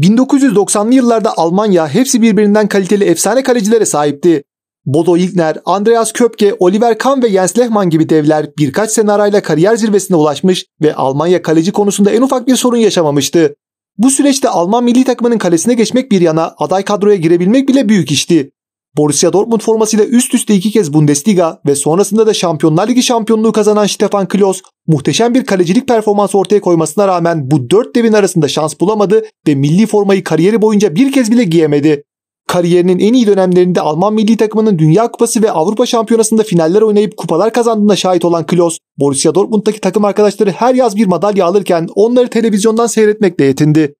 1990'lı yıllarda Almanya hepsi birbirinden kaliteli efsane kalecilere sahipti. Bodo Ilgner, Andreas Köpke, Oliver Kahn ve Jens Lehmann gibi devler birkaç sene kariyer zirvesine ulaşmış ve Almanya kaleci konusunda en ufak bir sorun yaşamamıştı. Bu süreçte Alman milli takımının kalesine geçmek bir yana aday kadroya girebilmek bile büyük işti. Borussia Dortmund formasıyla üst üste iki kez Bundesliga ve sonrasında da Şampiyonlar Ligi şampiyonluğu kazanan Stefan Klose muhteşem bir kalecilik performansı ortaya koymasına rağmen bu dört devin arasında şans bulamadı ve milli formayı kariyeri boyunca bir kez bile giyemedi. Kariyerinin en iyi dönemlerinde Alman milli takımının Dünya Kupası ve Avrupa Şampiyonası'nda finaller oynayıp kupalar kazandığına şahit olan Klose, Borussia Dortmund'daki takım arkadaşları her yaz bir madalya alırken onları televizyondan seyretmekle yetindi.